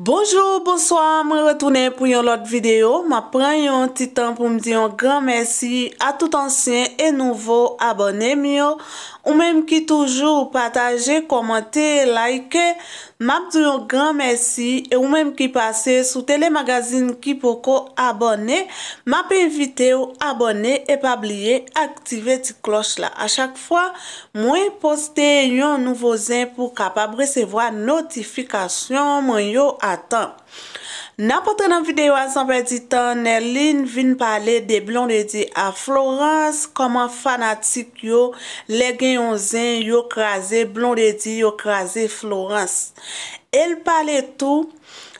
Bonjour, bonsoir, me retoune pou yon lot videyo. Ma pren yon titan pou m diyon gran mersi a tout ansyen e nouvo abonem yo. Ou mem ki toujou pataje, komante, like e. Map diyon gran mersi e ou menm ki pase sou telemagazin ki poko abone, map evite ou abone e pa bliye aktive ti klos la. A chak fwa mwen poste yon nouvo zin pou kapab resevo a notifikasyon mwen yo atan. N apote nan videyo asan pe di tan, Neline vin pale de Blondie a Florence koman fanatik yo le gen yon zen yo kraze Blondie yo kraze Florence. El pale tou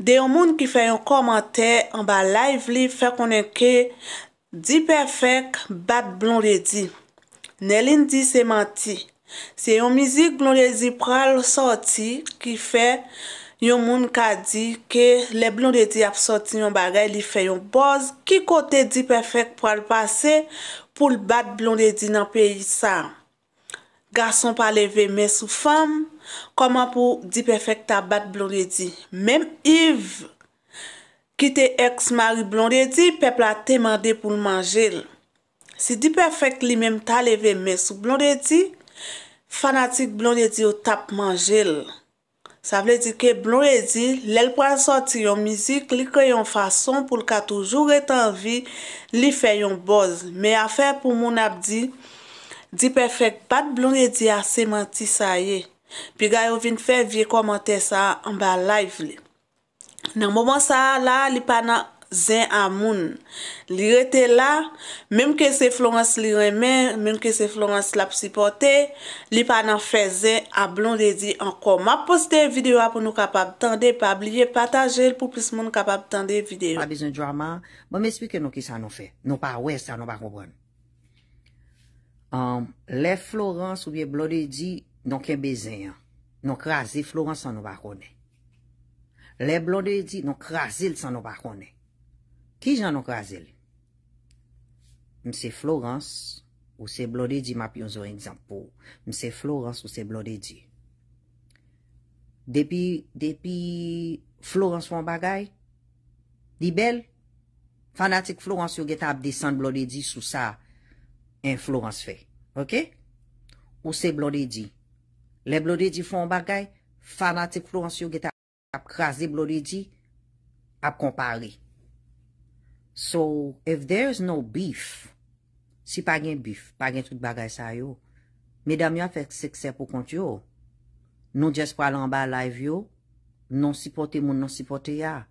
de yon moun ki fe yon komante en ba live li fe konen ke Di Perfek Bat Blondie. Neline di se manti. Se yon mizik Blondie zi pral soti ki fe... Yon moun ka di ke le blondedi ap soti yon bagay li fe yon boz, ki kote di perfek pou al pase pou l bat blondedi nan peyi sa. Garson pa leve me sou fam, koman pou di perfek ta bat blondedi? Mem Yves, ki te eks mari blondedi, pepla temande pou l manjil. Si di perfek li mem ta leve me sou blondedi, fanatik blondedi ou tap manjil. Sa vle di ke blon e di, lèl pou an soti yon mizik, li kè yon fason pou l ka toujou re tanvi, li fè yon boz. Me a fè pou moun ap di, di pè fèk pat blon e di ase manti sa ye. Pi gayo vin fè vie komante sa an ba live li. Nan mouman sa la, li pa nan... Zen a moun, li rete la, menm ke se Florence li remen, menm ke se Florence la psi pote, li pa nan fezen a Blondie di anko. Ma poste videwa pou nou kapap tende, pa bliye pataje, pou plis moun kapap tende videwa. Pa bezon djwa man, mwen mespike nou ki sa nou fe, nou pa wè sa nou pa kongon. Um, le Florence ou biye Blondie di, nou kem bezen yan. Nou krasi Florence sa nou pa kongon. Le Blondie di nou krasil sa nou pa kongon. Ki jan nou kwa zel? Mse Florence ou se Blodédi map yon zon enzampou. Mse Florence ou se Blodédi. Depi Florence fon bagay, li bel, fanatik Florence yo geta ap desan Blodédi sou sa influence fe. Ou se Blodédi. Le Blodédi fon bagay, fanatik Florence yo geta ap kwa zel Blodédi ap kompare. So, if there is no beef, si pa gen beef, pa gen tout bagay sa yo, me dam yo fek seksè pou kont yo, nou jes pralamba live yo, nou sipote moun, nou sipote ya,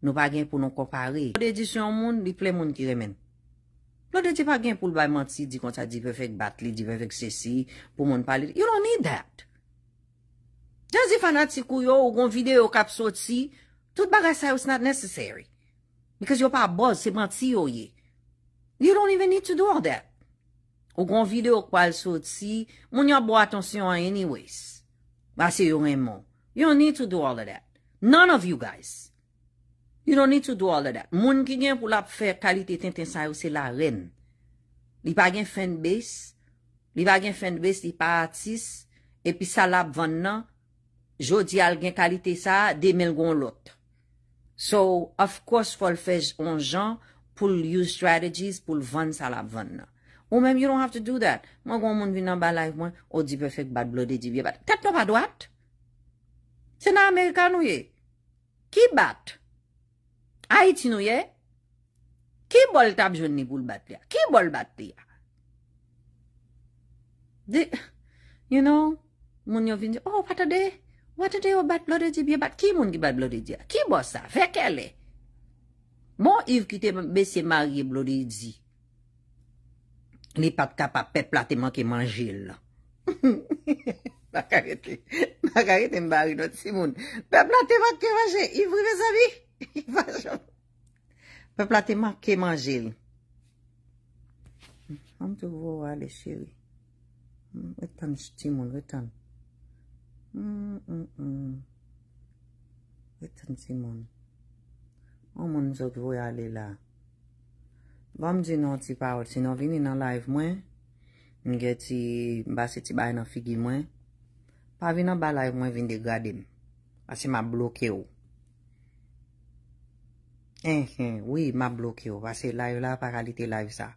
nou pa gen pou nou kopare. Lo de di sou yon moun, li ple moun ki remen. Lo de di pa gen pou l bayman ti di kont sa di pe fek bat li, di pe fek se si, pou moun pali. You don't need that. Jan zi fanat si kou yo, ou gon vide yo kap sot si, tout bagay sa yo, it's not necessary. Because you pa boz, se bant si yo oh, ye. You don't even need to do all that. Ou kon vide ou kwal sot si, moun yo bo atonsyon an anyways. Ba se yo renmou. You don't need to do all that. None of you guys. You don't need to do all that. Moun ki gen pou lap fe kalite ten ten sayo se la ren. Li pa gen fen bes, li pa gen fen bes, li pa atis, e pi sa lap vanna, jodi al gen kalite sa, demel gon lote. So, of course, fòl fèj on jan pou l'yous strategies pou l'van salap van nan. Ou mèm, you don't have to do that. Mò kon moun vin nan balay moun, o oh, di pefèk bat blode di vi bat. Tet nou pa dwat? Se nan Amerikan nou ye? Ki bat? A iti nou ye? Ki bol tab joun ni pou l'bat li ya? Ki bol bat li ya? Di, you know, moun yo vin di, oh, patadey? Wate te yo bat blode di, biye bat ki moun ki bat blode di? Ki bo sa? Fè ke le? Mon yiv ki te besi mari blode di. Ni pat kapap pe plateman ke manjil. Ma kare te mbari not si moun. Pe plateman ke manjil, yiv revè sa vi? Pe plateman ke manjil. An te vwo wale chiri. Wè tanj ti moun, wè tanj. Eten mm, mm, mm. ti moun O moun zok voy ale la Vam di nou ti pa ou Ti nou vini nan la ev mwen Nge ti basi ti bay nan figi mwen Pa vini nan la ev mwen Vini de gade mwen Asi ma bloke ou Eh eh Oui ma bloke ou Asi la ev la parali te la ev sa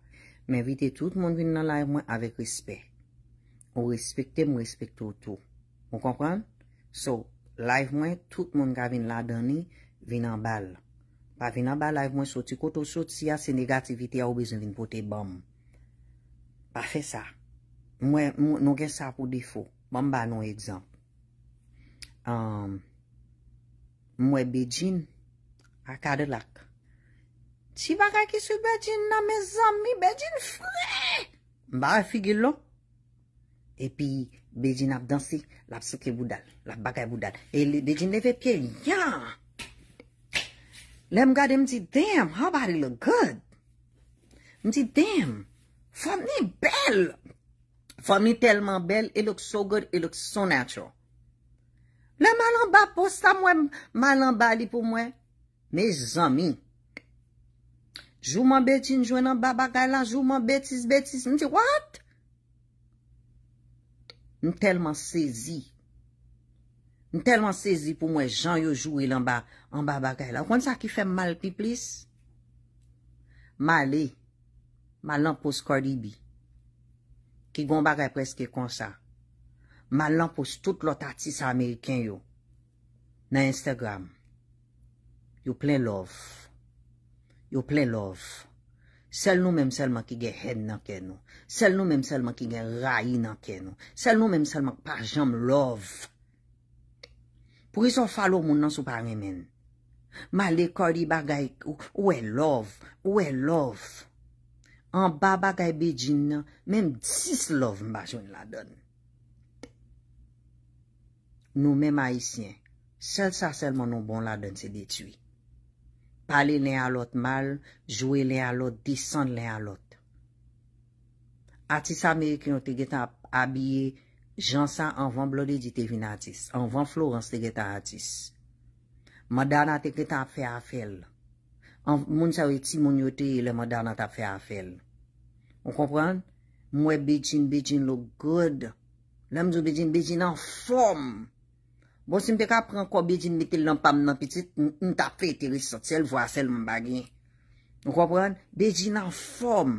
Men viti tout moun vini nan la ev mwen Avek respek O respekte mou respekte ou tou Ou konkran? So, laif mwen, tout moun ka vin la dani, vin an bal. Pa vin an bal laif mwen, soti koto soti, si ya se negativite ya ou bezon vin pote bom. Pa fe sa. Mwen, nou gen sa pou defo. Bom ba nou ekzamp. Um, mwen bejjin, akade lak. Ti ba kaki sou bejjin na me zanmi, bejjin fwe! Ba, figil lo. Epi, Bejin ap dansi, la psike voudal. La bagay voudal. E bejin leve pye, yon. Lem gade mti, Damn, how about it look good? Mti, damn, Fomi bel. Fomi telman bel, it look so good, It look so natural. Lem alan ba po, sa mwen, Malan ba li pou mwen? Me zami. Jouman betin, jwenan baba gala, Jouman betis, betis, mti, what? Nou telman sezi pou mwen jan yo jwil an ba bagay la. Kwan sa ki fèm mal pi plis? Malè, malan pou Skoribi, ki gwan bagay preske konsa. Malan pou tout lot atis Ameriken yo nan Instagram. Yo plen love, yo plen love. Sel nou menm selman ki gen hen nan ken nou. Sel nou menm selman ki gen ray nan ken nou. Sel nou menm selman ki parjam love. Pou yisou falou moun nan sou parren men. Ma le kodi bagay ou e love, ou e love. An baba gay bedjin nan, menm dis love mba joun la don. Nou menm a isyen, sel sa selman nou bon la don se detuyi. Ale lè alot mal, jwè lè alot, disan lè alot. Atisa me ek yon te geta abye, jansa anvan blode di te vin atis. Anvan floren se geta atis. Madana te geta apfe afel. Moun sa we ti moun yote, le madana te apfe afel. On kompran? Mwen bejjin, bejjin lo god. Lèm zo bejjin, bejjin an form. Bon, si mpe ka pran kwa bejine metil nan pam nan pitit, mta pre teri sot sel, vwa sel mbagyen. M'm Mkwa pran? Bejine nan fom.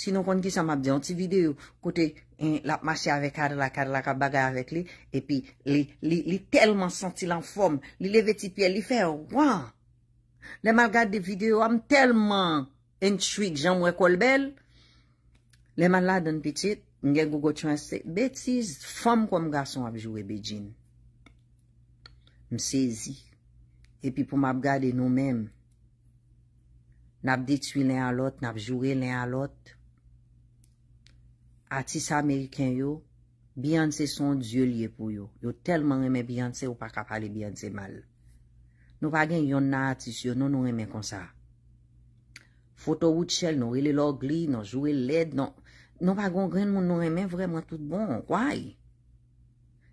Sinon kon ki sa m ap diyon, ti video, kote, l ap mache ave kade la, kade la ka bagay avek li, epi, li, li, li telman senti lan fom. Li leve ti pie, li fe wwa. Le man gade de video, am telman entrik, jan mwe kol bel. Le man laden pitit, mge gogo twen se, betiz, fom kon m gason ap jowe bejine. m sezi, epi pou m ap gade nou men, nap detui len alot, nap jure len alot, atis Ameriken yo, biyanse son diyo liye pou yo, yo telman reme biyanse, ou pa kapale biyanse mal. Nou bagen yon natis yo, nou nou reme konsa. Foto wout chel, nou rele log li, nou jure led, nou bagen gen moun, nou reme vremen tout bon, kway?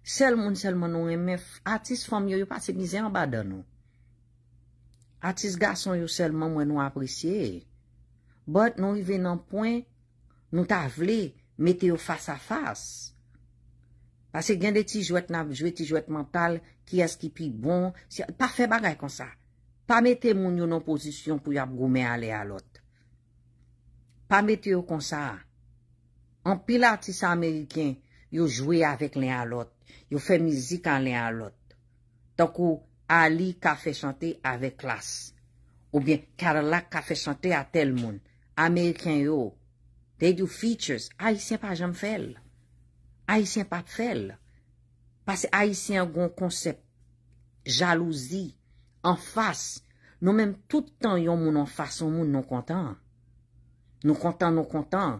Sel moun sel moun nou emef, atis fòm yo yo pat se mizè an badan nou. Atis gason yo sel moun mwen nou apresye. Bot nou i ven nan poin, nou ta vle, mete yo fasa fasa. Pase gen de ti jwet nan, jwet ti jwet mental, ki eski pi bon, pa fe bagay kon sa. Pa mete moun yo nan posisyon pou ya bgoumen ale alot. Pa mete yo kon sa. An pil atis amerikèn, Yo jwe avèk lè an lot. Yo fè mizi kan lè an lot. Takou Ali ka fè chante avèk klas. Ou bien Karalak ka fè chante atèl moun. Amerikèn yo. Tey diw features. Aisyen pa jom fèl. Aisyen pa fèl. Pase aisyen gon konsep. Jalouzi. An fass. Nou mèm toutan yon moun an fass. An moun non kontan. Non kontan, non kontan.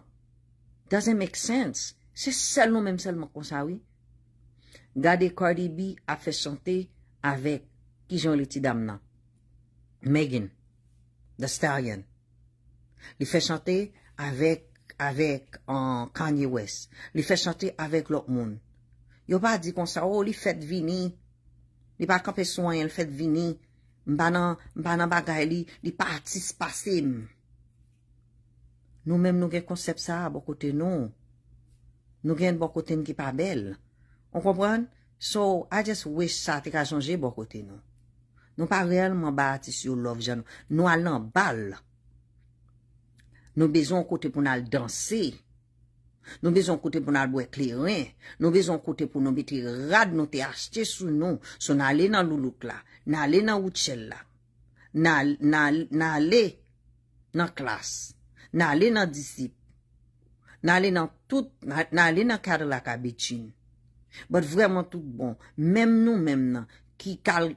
Doesn't make sense. Se sel nou menm selman konsawi. Gade Kordi Bi a fe chante avek Kijon Letidam nan. Megan. Dastaryan. Li fe chante avek Kanye West. Li fe chante avek Lok Moon. Yo pa di konsawi, oh, li fet vini. Li pa kapeswayan, li fet vini. Mbana bagay li, li pa atis pasim. Nou menm nou gen konsep sa bo kote nou. Nou gen bo kote n ki pa bel. On kompran? So, I just wish sa te ka janje bo kote nou. Nou pa realman ba atis yo love jan nou. Nou al nan bal. Nou bezon kote pou nan al dansi. Nou bezon kote pou nan al bwe kle rin. Nou bezon kote pou nan bete rad nou te ashte sou nou. So, nan ale nan loulouk la. Nan ale nan ouchel la. Nan ale nan klas. Nan ale nan disip. nan alè nan kade lak a bedjin. Bote vreman tout bon. Mèm nou mèm nan, ki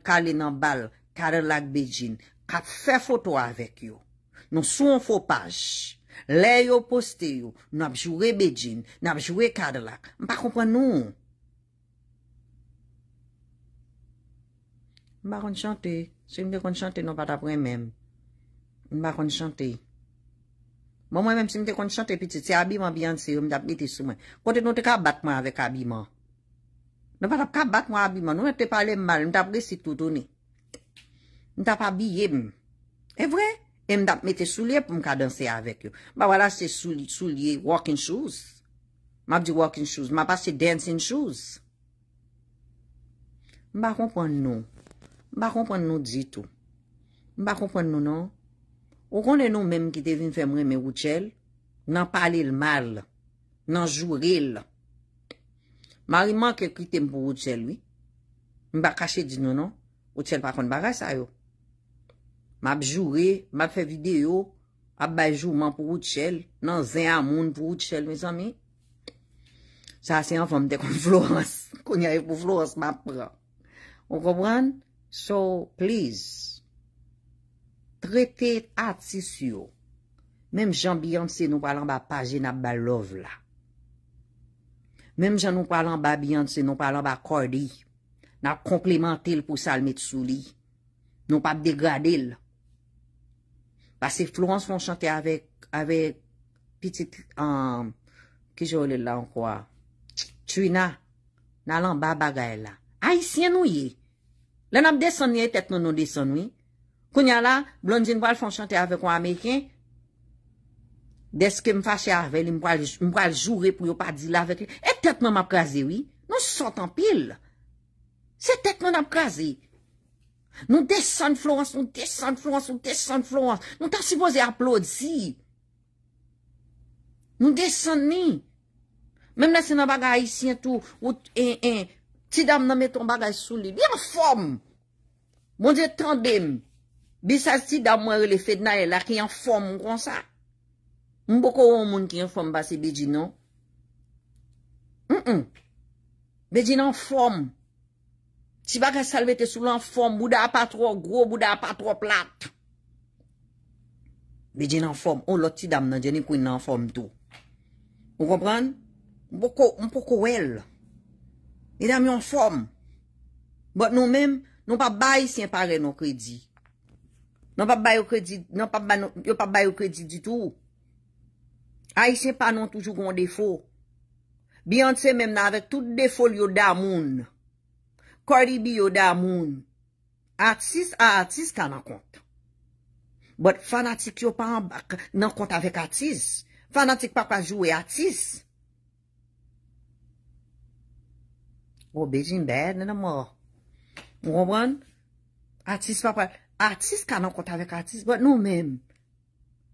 kalè nan bal kade lak bedjin, ka fè foto avèk yo. Non sou an fòpaj. Lè yo poste yo, nan ap jwè bedjin, nan ap jwè kade lak. Mpa kompè nou. Mpa konj chante. Se mbe konj chante, nan pat ap wè mèm. Mpa konj chante. Mwen mwen mwen mwen mwen mwen mwen mwen mwen. Kote nou te ka batman avek abiman. Nou pa tap ka batman abiman. Nou mwen te pale mal. Mwen tap resi toutouni. Mwen tap abiye mwen. Mm. E vwe? E mwen tap mete souliye pou mwen ka danse avek yo. Ba wala se souliye walking shoes. Mwen ap di walking shoes. Mwen ap ap se dancing shoes. Mwen pa konpon nou. Mwen pa konpon nou djito. Mwen pa konpon nou nou. Ou konnen nou menm ki te vin fe mwen men woutchel, nan pale l mal, nan joure l. Mariman ke kri tem pou woutchel, mi ba kache di nou nou, woutchel pa kon ba kache sayo. Map joure, map fe video, ap bajouman pou woutchel, nan zeyan moun pou woutchel, me zami. Sa se yon fom de kon Florence, konye pou Florence map. Ou kopran? So, please. Trete atisyo. Mem jan biyon se nou palan ba pajen ap balov la. Mem jan nou palan ba biyon se nou palan ba kordi. Na komplementil pou salmet souli. Nou pa degadil. Bas se Florence fon chante avek, avek, pitit, an, ki jolil la an kwa, chwina, na lan ba bagay la. A yisye nou ye. Le nap desonye tet nou nou desonye, Koun ya la, blondjin wale fon chante avek an ameyken. Deske m fache arvel, m wale jure pou yo pa di la vek. E tetman apkaze, oui. Non se sot an pil. Se tetman apkaze. Non desen flouans, non desen flouans, non desen flouans. Non tan sipoze aplode si. Non desen ni. Mem nese nan bagay si an tou, ou en, en. Ti dam nan met ton bagay sou li. Bi an fom. Bon je trandem. Bi sa si dam mwere le fed na e la ki yon fom, mwen kon sa. Mwen boko woun moun ki yon fom ba se beji nou. Mwen mwen, beji nan fom. Ti va ke salve te sou lan fom, bouda a patro gro, bouda a patro plat. Beji nan fom, ou loti dam nan jeni kwen nan fom tou. Mwen repran, mwen poko wel. E dam yon fom. Bout nou men, nou pa bay si yon pare nou kredi. Nan pa bayo kredi, nan pa bayo, yo pa bayo kredi di tou. Ay, se pa nan toujou kon defo. Beyoncé menm nan avek tout defo liyo damoun. Kordi biyo damoun. Atis, a ah, atis ta nan kont. But fanatik yo pa nan kont avek atis. Fanatik pa pa jowe atis. O, bej in bed, nenan mo. Mwen, atis pa pa... Atis ka nan konta vek atis, bot nou menm.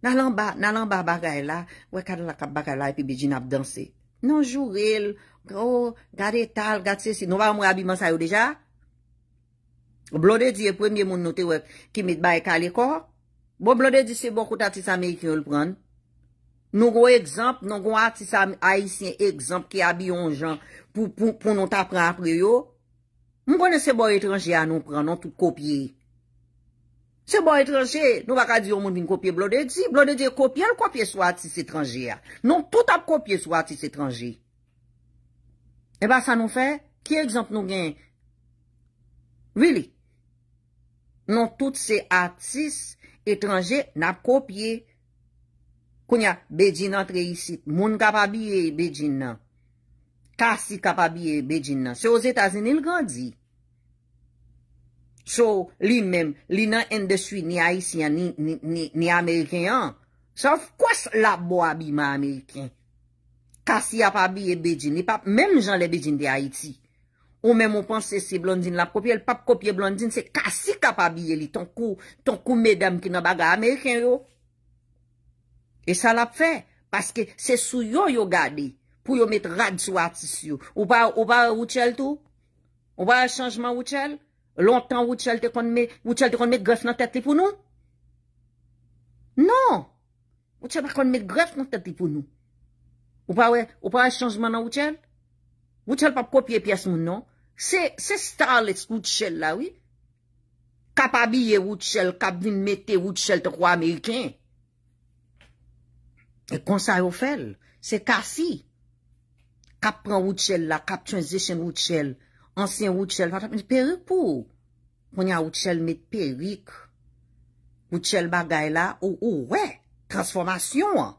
Nan lan ba, nan lan ba bagay la, wek ade la kap bagay la, epi bejina ap danse. Non jou rel, gro, gade tal, gade se se, nou va moun abiman sayo deja? Blode di e premye moun note wek, ki mit baye kaleko? Bo blode di se bokout atis Amerikyo l pran? Nou go ekzamp, nou go atis Aisyen ekzamp, ki abyon jan, pou nou ta pran apriyo? Moun konese bo etranje a nou pran, nou tout kopyeye. Se bon etranje, nou va ka di yo moun vin kopye blode di, blode di kopye, l kopye sou atis etranje ya. Nou tout ap kopye sou atis etranje. E ba sa nou fe, ki ekzamp nou gen? Vili, nou tout se atis etranje nap kopye. Koun ya bedin antre isi, moun kapabie bedin nan. Kasi kapabie bedin nan. Se yo zetazen il grandi. So, li men, li nan endeswi ni Haitian, ni Ameriken an. So, kwa se la bo a bi ma Ameriken? Kasi a pa biye bedjin, li pap, menm jan le bedjin de Haiti. Ou menm ou panse se Blondine la kopye, el pap kopye Blondine, se kasi ka pa biye li, ton kou, ton kou medam ki nan baga Ameriken yo. E sa la fe, paske se sou yo yo gade, pou yo met radjou atis yo. Ou pa ou chel tou? Ou pa ou chel chanjman ou chel? Lontan woutchel te kon me, woutchel te kon me gref nan tet li pou nou? Non! Woutchel pa kon me gref nan tet li pou nou? Ou pa we, ou pa we chanjman nan woutchel? Woutchel pa kopye pias moun non? Se, se starlet woutchel la, oui? Kap abye woutchel, kap vin mette woutchel te kwa Ameriken? E konsay ou fel? Se kasi? Kap pran woutchel la, kap tranjese moutchel? Anse yon ou tchèl fatap, mèl perik pou. Mwen yon ou tchèl mèl perik. Ou tchèl bagay la, ou ou wè, transformasyon.